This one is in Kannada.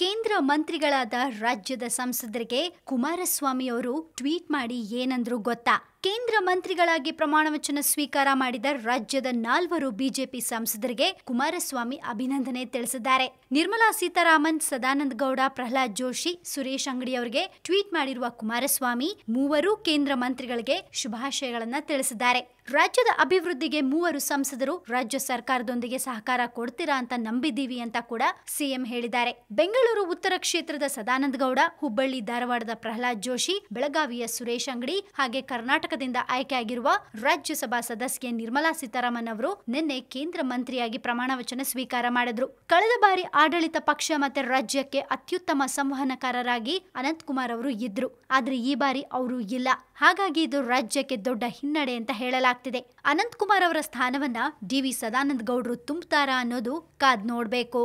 ಕೇಂದ್ರ ಮಂತ್ರಿಗಳಾದ ರಾಜ್ಯದ ಸಂಸದರಿಗೆ ಕುಮಾರಸ್ವಾಮಿ ಅವರು ಟ್ವೀಟ್ ಮಾಡಿ ಏನಂದ್ರು ಗೊತ್ತಾ ಕೇಂದ್ರ ಮಂತ್ರಿಗಳಾಗಿ ಪ್ರಮಾಣವಚನ ಸ್ವೀಕಾರ ಮಾಡಿದ ರಾಜ್ಯದ ನಾಲ್ವರು ಬಿಜೆಪಿ ಸಂಸದರಿಗೆ ಕುಮಾರಸ್ವಾಮಿ ಅಭಿನಂದನೆ ತಿಳಿಸಿದ್ದಾರೆ ನಿರ್ಮಲಾ ಸೀತಾರಾಮನ್ ಸದಾನಂದ ಗೌಡ ಪ್ರಹ್ಲಾದ್ ಜೋಶಿ ಸುರೇಶ್ ಅಂಗಡಿ ಅವರಿಗೆ ಟ್ವೀಟ್ ಮಾಡಿರುವ ಕುಮಾರಸ್ವಾಮಿ ಮೂವರು ಕೇಂದ್ರ ಮಂತ್ರಿಗಳಿಗೆ ಶುಭಾಶಯಗಳನ್ನು ತಿಳಿಸಿದ್ದಾರೆ ರಾಜ್ಯದ ಅಭಿವೃದ್ಧಿಗೆ ಮೂವರು ಸಂಸದರು ರಾಜ್ಯ ಸರ್ಕಾರದೊಂದಿಗೆ ಸಹಕಾರ ಕೊಡ್ತೀರಾ ಅಂತ ನಂಬಿದ್ದೀವಿ ಅಂತ ಕೂಡ ಸಿಎಂ ಹೇಳಿದ್ದಾರೆ ಬೆಂಗಳೂರು ಉತ್ತರ ಕ್ಷೇತ್ರದ ಸದಾನಂದ ಗೌಡ ಹುಬ್ಬಳ್ಳಿ ಧಾರವಾಡದ ಪ್ರಹ್ಲಾದ್ ಜೋಶಿ ಬೆಳಗಾವಿಯ ಸುರೇಶ್ ಅಂಗಡಿ ಹಾಗೆ ಕರ್ನಾಟಕ ಕರ್ನಾಟಕದಿಂದ ಆಯ್ಕೆಯಾಗಿರುವ ರಾಜ್ಯಸಭಾ ಸದಸ್ಯೆ ನಿರ್ಮಲಾ ಸೀತಾರಾಮನ್ ಅವರು ನಿನ್ನೆ ಕೇಂದ್ರ ಮಂತ್ರಿಯಾಗಿ ಪ್ರಮಾಣ ವಚನ ಸ್ವೀಕಾರ ಮಾಡಿದ್ರು ಕಳೆದ ಬಾರಿ ಆಡಳಿತ ಪಕ್ಷ ಮತ್ತೆ ರಾಜ್ಯಕ್ಕೆ ಅತ್ಯುತ್ತಮ ಸಂವಹನಕಾರರಾಗಿ ಅನಂತಕುಮಾರ್ ಅವರು ಇದ್ರು ಆದ್ರೆ ಈ ಬಾರಿ ಅವರು ಇಲ್ಲ ಹಾಗಾಗಿ ಇದು ರಾಜ್ಯಕ್ಕೆ ದೊಡ್ಡ ಹಿನ್ನಡೆ ಅಂತ ಹೇಳಲಾಗ್ತಿದೆ ಅನಂತಕುಮಾರ್ ಅವರ ಸ್ಥಾನವನ್ನ ಡಿ ವಿ ಸದಾನಂದ ಗೌಡ್ರು ತುಂಬುತ್ತಾರಾ ಅನ್ನೋದು ಕಾದ್ ನೋಡ್ಬೇಕು